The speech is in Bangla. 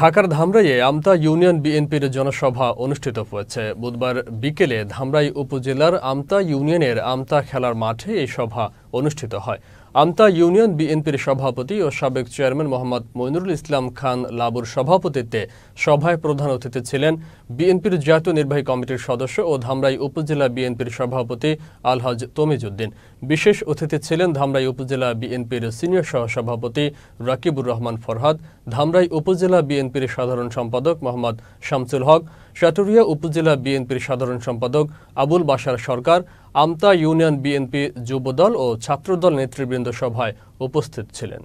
ঢাকার ধামরাইয়ে আমতা ইউনিয়ন বিএনপির জনসভা অনুষ্ঠিত হয়েছে বুধবার বিকেলে ধামরাই উপজেলার আমতা ইউনিয়নের আমতা খেলার মাঠে এই সভা অনুষ্ঠিত হয় আমতা ইউনিয়ন বিএনপির সভাপতি ও সাবেক চেয়ারম্যান মোহাম্মদ মইনুরুল ইসলাম খান লাবুর সভাপতিত্বে সভায় প্রধান অতিথি ছিলেন বিএনপির জাতীয় নির্বাহী কমিটির সদস্য ও ধামরাই উপজেলা বিএনপির সভাপতি আলহাজ তমিজুদ্দিন বিশেষ অতিথি ছিলেন ধামরাই উপজেলা বিএনপির সিনিয়র সহসভাপতি রাকিবুর রহমান ফরহাদ ধামরাই উপজেলা বিএনপির সাধারণ সম্পাদক মোহাম্মদ শামসুল হক সাটুরিয়া উপজেলা বিএনপির সাধারণ সম্পাদক আবুল বাসার সরকার আমতা ইউনিয়ন বিএনপি যুবদল ও ছাত্রদল নেতৃবৃন্দ সভায় উপস্থিত ছিলেন